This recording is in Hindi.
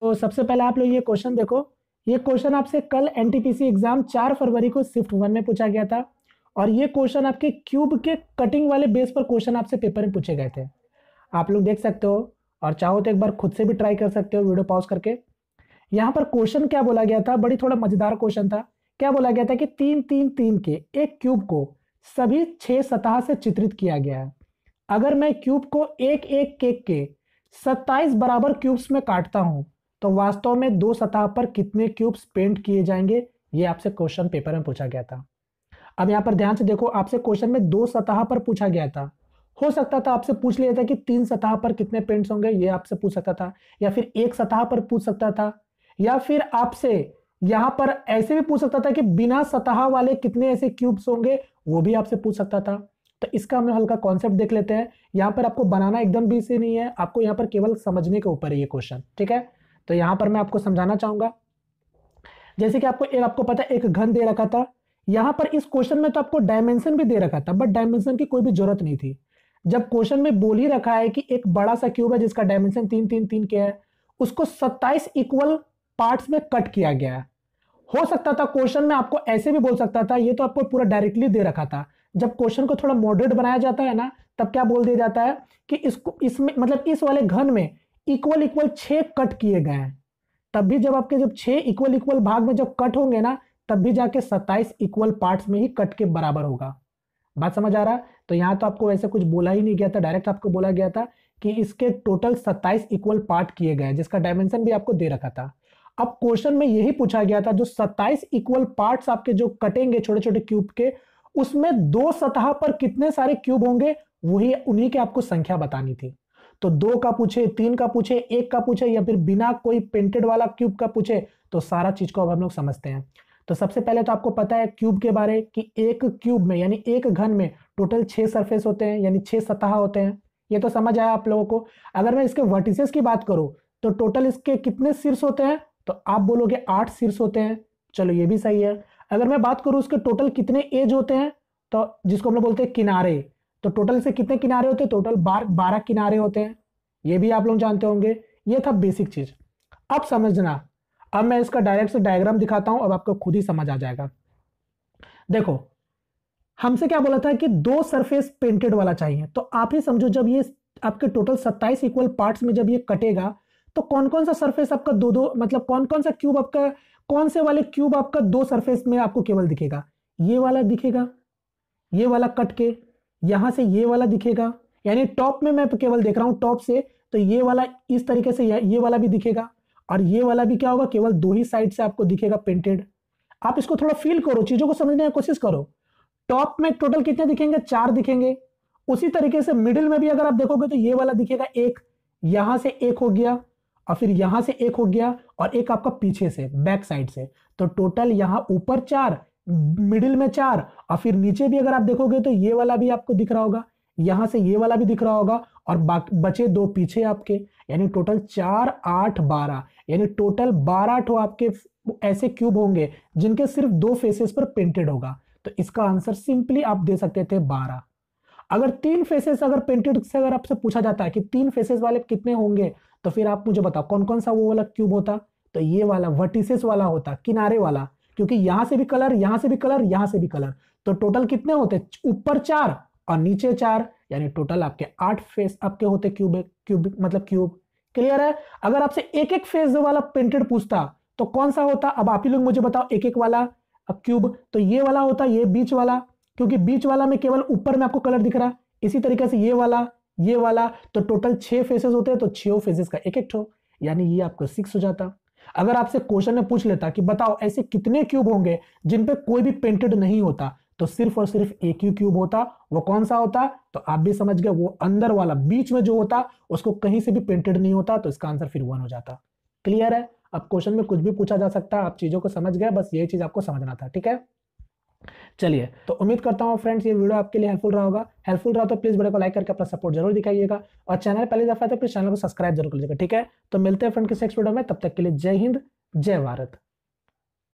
तो सबसे पहले आप लोग ये क्वेश्चन देखो ये क्वेश्चन आपसे कल एनटीपीसी एग्जाम चार फरवरी को शिफ्ट वन में पूछा गया था और ये क्वेश्चन आपके क्यूब के कटिंग वाले बेस पर क्वेश्चन आपसे पेपर में पूछे गए थे आप लोग देख सकते हो और चाहो तो एक बार खुद से भी ट्राई कर सकते हो वीडियो पॉज करके यहाँ पर क्वेश्चन क्या बोला गया था बड़ी थोड़ा मजेदार क्वेश्चन था क्या बोला गया था कि तीन तीन तीन के एक क्यूब को सभी छह सतह से चित्रित किया गया है अगर मैं क्यूब को एक एक केक के सत्ताईस बराबर क्यूब्स में काटता हूं तो वास्तव में दो सतह पर कितने क्यूब्स पेंट किए जाएंगे ये आपसे क्वेश्चन पेपर में पूछा गया था अब यहाँ पर ध्यान से देखो आपसे क्वेश्चन में दो सतह पर पूछा गया था हो सकता था आपसे पूछ लिया था कि तीन सतह पर कितने पेंट्स होंगे ये आपसे पूछ सकता था या फिर एक सतह पर पूछ सकता था या फिर आपसे यहाँ पर ऐसे भी पूछ सकता था कि बिना सतह वाले कितने ऐसे क्यूब्स होंगे वो भी आपसे पूछ सकता था तो इसका हम हल्का कॉन्सेप्ट देख लेते हैं यहाँ पर आपको बनाना एकदम भी से नहीं है आपको यहाँ पर केवल समझने के ऊपर है ये क्वेश्चन ठीक है तो यहाँ पर मैं आपको समझाना चाहूँगा जैसे कि आपको एक आपको पता है एक घन दे रखा था यहाँ पर इस क्वेश्चन में तो आपको डायमेंशन भी दे रखा था बट डायमेंशन की कोई भी जरूरत नहीं थी जब क्वेश्चन में बोल ही रखा है कि एक बड़ा सा क्यूब है जिसका डायमेंशन तीन तीन तीन के है उसको सत्ताईस इक्वल पार्ट्स में कट किया गया है हो सकता था क्वेश्चन में आपको ऐसे भी बोल सकता था ये तो आपको पूरा डायरेक्टली दे रखा था जब क्वेश्चन को थोड़ा मॉडरेट बनाया जाता है ना तब क्या बोल दिया जाता है कि इसको इसमें मतलब इस वाले घन में इक्वल इक्वल छः कट किए गए हैं तब भी जब आपके जब छः इक्वल इक्वल भाग में जब कट होंगे ना तब भी जाके सत्ताईस इक्वल पार्ट्स में ही कट के बराबर होगा बात समझ आ रहा तो यहाँ तो आपको वैसे कुछ बोला ही नहीं गया था डायरेक्ट आपको बोला गया था कि इसके टोटल सत्ताईस इक्वल पार्ट किए गए जिसका डायमेंशन भी आपको दे रखा था अब क्वेश्चन में यही पूछा गया था जो सत्ताईस इक्वल पार्ट्स आपके जो कटेंगे छोटे छोटे क्यूब के उसमें दो सतह पर कितने सारे क्यूब होंगे वही उन्हीं के आपको संख्या बतानी थी तो दो का पूछे तीन का पूछे एक का पूछे या फिर बिना कोई पेंटेड वाला क्यूब का पूछे तो सारा चीज को अब हम लोग समझते हैं तो सबसे पहले तो आपको पता है क्यूब के बारे कि एक क्यूब में यानी एक घन में टोटल छह सरफेस होते हैं यानी छह सतह होते हैं ये तो समझ आया आप लोगों को अगर मैं इसके वर्टिसेस की बात करूं तो टोटल इसके कितने शीर्ष होते हैं तो आप बोलोगे आठ शीर्ष होते हैं चलो ये भी सही है अगर मैं बात करूं उसके टोटल कितने एज होते हैं तो जिसको हम लोग बोलते हैं किनारे तो टोटल से कितने किनारे होते हैं टोटल बार बारह किनारे होते हैं ये भी आप लोग जानते होंगे ये था बेसिक चीज अब समझना अब मैं इसका डायरेक्ट से डायग्राम दिखाता हूं अब आपको खुद ही समझ आ जाएगा देखो हमसे क्या बोला था कि दो सरफेस पेंटेड वाला चाहिए तो आप ही समझो जब ये आपके टोटल सत्ताईस इक्वल पार्ट में जब ये कटेगा तो कौन कौन सा सरफेस आपका दो दो मतलब कौन कौन सा क्यूब आपका कौन से वाले क्यूब आपका दो सरफेस में आपको केवल दिखेगा ये वाला दिखेगा ये वाला कट के यहां से ये वाला दिखेगा यानी टॉप में मैं तो केवल देख रहा हूं टॉप से तो ये वाला इस तरीके से ये वाला भी दिखेगा और ये वाला भी क्या होगा केवल दो ही साइड से आपको दिखेगा पेंटेड आप इसको थोड़ा फील करो चीजों को समझने की कोशिश करो टॉप में टोटल कितने दिखेंगे चार दिखेंगे उसी तरीके से मिडिल में भी अगर आप देखोगे तो ये वाला दिखेगा एक यहां से एक हो गया और फिर यहां से एक हो गया और एक आपका पीछे से बैक साइड से तो टोटल यहां ऊपर चार मिडिल में चार और फिर नीचे भी अगर आप देखोगे तो ये वाला भी आपको दिख रहा होगा यहां से ये वाला भी दिख रहा होगा और बचे दो पीछे आपके यानी टोटल चार आठ बारह यानी टोटल बारह ठो तो आपके ऐसे क्यूब होंगे जिनके सिर्फ दो फेसेस पर पेंटेड होगा तो इसका आंसर सिंपली आप दे सकते थे बारह अगर तीन फेसेस अगर पेंटेड से अगर आपसे पूछा जाता है कि तीन फेसेस वाले कितने होंगे तो फिर आप मुझे बताओ कौन कौन सा वो वाला क्यूब होता तो ये वाला वर्टिसेस वाला होता किनारे वाला क्योंकि यहां से भी कलर यहां से भी कलर यहां से भी कलर तो टोटल कितने होते ऊपर चार और नीचे चार यानी टोटल आपके आठ फेस आपके होते क्यूब क्यूब मतलब क्यूब क्लियर है अगर आपसे एक एक फेस वाला प्रिंटेड पूछता तो कौन सा होता अब आप ही लोग मुझे बताओ एक एक वाला क्यूब तो ये वाला होता ये बीच वाला क्योंकि बीच वाला में केवल ऊपर में आपको कलर दिख रहा इसी तरीके से ये वाला ये वाला तो टोटल छह फेसेस होते हैं तो छः फेसेस का एक एक ठो यानी ये आपको सिक्स हो जाता अगर आपसे क्वेश्चन में पूछ लेता कि बताओ ऐसे कितने क्यूब होंगे जिन पे कोई भी पेंटेड नहीं होता तो सिर्फ और सिर्फ एक ही क्यूब होता वो कौन सा होता तो आप भी समझ गए वो अंदर वाला बीच में जो होता उसको कहीं से भी पेंटेड नहीं होता तो इसका आंसर फिर वन हो जाता क्लियर है अब क्वेश्चन में कुछ भी पूछा जा सकता है आप चीजों को समझ गए बस यही चीज आपको समझना था ठीक है चलिए तो उम्मीद करता हूँ फ्रेंड्स ये वीडियो आपके लिए हेल्पफुल रहा होगा हेल्पफुल रहा तो प्लीज़ वीडियो को लाइक करके अपना सपोर्ट जरूर दिखाइएगा और चैनल पहली दफा है तो प्लीज़ चैनल को सब्सक्राइब जरूर कर लीजिएगा ठीक है तो मिलते हैं फ्रेंड किसी नेक्स्ट वीडियो में तब तक के लिए जय हिंद जय भारत